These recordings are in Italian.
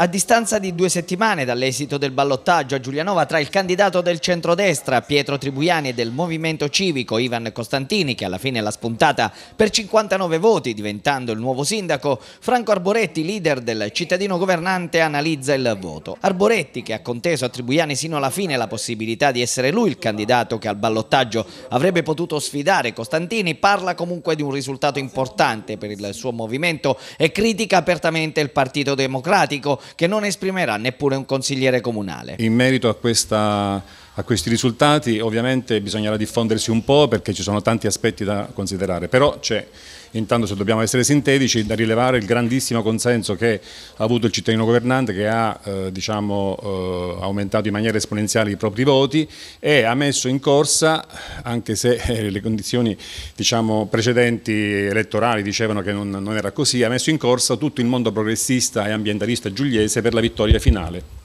A distanza di due settimane dall'esito del ballottaggio a Giulianova tra il candidato del centrodestra Pietro Tribuiani e del Movimento Civico Ivan Costantini, che alla fine l'ha spuntata per 59 voti diventando il nuovo sindaco, Franco Arboretti, leader del cittadino governante, analizza il voto. Arboretti, che ha conteso a Tribuiani sino alla fine la possibilità di essere lui il candidato che al ballottaggio avrebbe potuto sfidare Costantini, parla comunque di un risultato importante per il suo movimento e critica apertamente il Partito Democratico che non esprimerà neppure un consigliere comunale. In merito a questa a questi risultati ovviamente bisognerà diffondersi un po' perché ci sono tanti aspetti da considerare, però c'è intanto se dobbiamo essere sintetici da rilevare il grandissimo consenso che ha avuto il cittadino governante che ha eh, diciamo, eh, aumentato in maniera esponenziale i propri voti e ha messo in corsa, anche se eh, le condizioni diciamo, precedenti elettorali dicevano che non, non era così, ha messo in corsa tutto il mondo progressista e ambientalista giuliese per la vittoria finale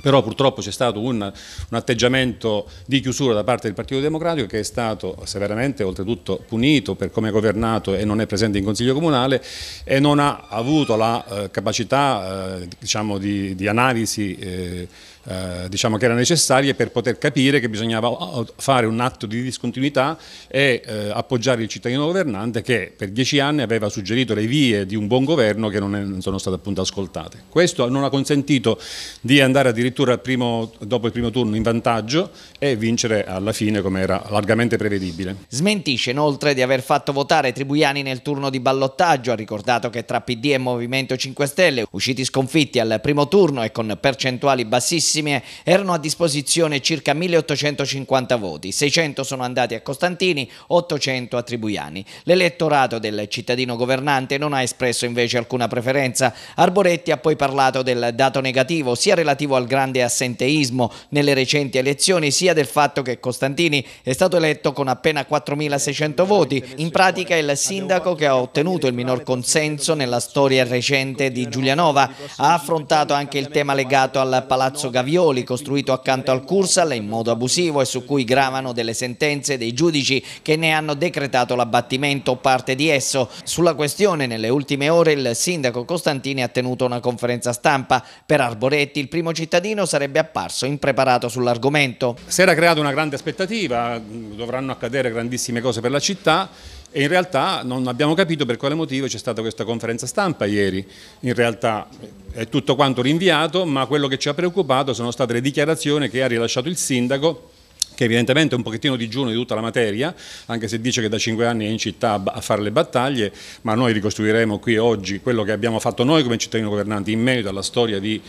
però purtroppo c'è stato un, un, atteggiamento di chiusura da parte del Partito Democratico che è stato severamente oltretutto punito per come è governato e non è presente in Consiglio Comunale e non ha avuto la eh, capacità eh, diciamo di, di, analisi eh, eh, diciamo che era necessarie per poter capire che bisognava fare un atto di discontinuità e eh, appoggiare il cittadino governante che per dieci anni aveva suggerito le vie di un buon governo che non, è, non sono state appunto ascoltate. Questo non ha consentito di andare addirittura primo, dopo il primo turno in vantaggio e vincere alla fine come era largamente prevedibile. Smentisce inoltre di aver fatto votare Tribuiani nel turno di ballottaggio, ha ricordato che tra PD e Movimento 5 Stelle, usciti sconfitti al primo turno e con percentuali bassissime, prossime erano a disposizione circa 1850 voti, 600 sono andati a Costantini, 800 a Tribuiani. L'elettorato del cittadino governante non ha espresso invece alcuna preferenza. Arboretti ha poi parlato del dato negativo, sia relativo al grande assenteismo nelle recenti elezioni, sia del fatto che Costantini è stato eletto con appena 4.600 voti, in pratica il sindaco che ha ottenuto il minor consenso nella storia recente di Giulianova. Ha affrontato anche il tema legato al Palazzo Gaviria Ravioli costruito accanto al Cursal in modo abusivo e su cui gravano delle sentenze dei giudici che ne hanno decretato l'abbattimento o parte di esso. Sulla questione nelle ultime ore il sindaco Costantini ha tenuto una conferenza stampa. Per Arboretti il primo cittadino sarebbe apparso impreparato sull'argomento. Si era creata una grande aspettativa, dovranno accadere grandissime cose per la città e in realtà non abbiamo capito per quale motivo c'è stata questa conferenza stampa ieri, in realtà è tutto quanto rinviato, ma quello che ci ha preoccupato sono state le dichiarazioni che ha rilasciato il sindaco che evidentemente è un pochettino digiuno di tutta la materia, anche se dice che da cinque anni è in città a fare le battaglie, ma noi ricostruiremo qui oggi quello che abbiamo fatto noi come cittadini governanti in merito alla storia di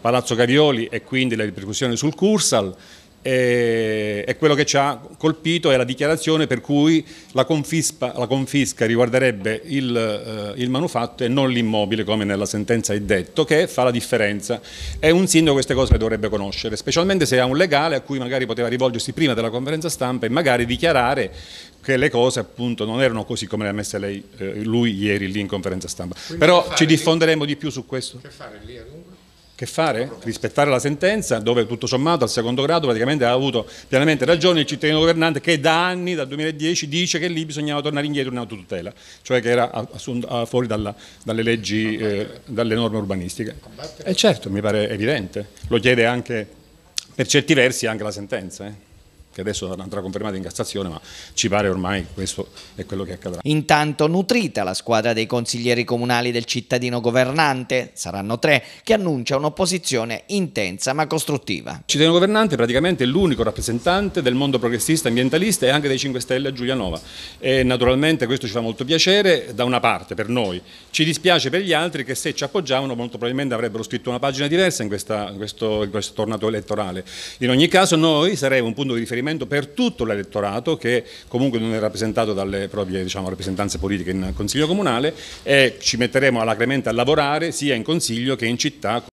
Palazzo Cavioli e quindi le ripercussioni sul Cursal e, quello che ci ha colpito è la dichiarazione per cui la, confispa, la confisca riguarderebbe il, eh, il, manufatto e non l'immobile come nella sentenza è detto che fa la differenza e un sindaco queste cose le dovrebbe conoscere specialmente se ha un legale a cui magari poteva rivolgersi prima della conferenza stampa e magari dichiarare che le cose appunto non erano così come le ha messe lei, eh, lui ieri lì in conferenza stampa Quindi però ci diffonderemo lì? di più su questo che fare lì ad che fare? Rispettare la sentenza, dove tutto sommato al secondo grado praticamente ha avuto pienamente ragione il cittadino governante che da anni, dal 2010, dice che lì bisognava tornare indietro in autotutela, cioè che era assunta, fuori dalla, dalle leggi, eh, dalle norme urbanistiche. E eh, certo, mi pare evidente, lo chiede anche, per certi versi, anche la sentenza. Eh che adesso andrà confermata in Cassazione, ma ci pare ormai questo è quello che accadrà. Intanto nutrita la squadra dei consiglieri comunali del cittadino governante, saranno tre, che annuncia un'opposizione intensa ma costruttiva. Il cittadino governante praticamente è l'unico rappresentante del mondo progressista, ambientalista e anche dei 5 Stelle a Giulianova e naturalmente questo ci fa molto piacere da una parte per noi, ci dispiace per gli altri che se ci appoggiavano molto probabilmente avrebbero scritto una pagina diversa in, questa, in questo, in questo tornato elettorale. In ogni caso noi saremo un punto di riferimento riferimento per tutto l'elettorato che comunque non è rappresentato dalle proprie diciamo, rappresentanze politiche in Consiglio Comunale e ci metteremo alacremente a lavorare sia in Consiglio che in città.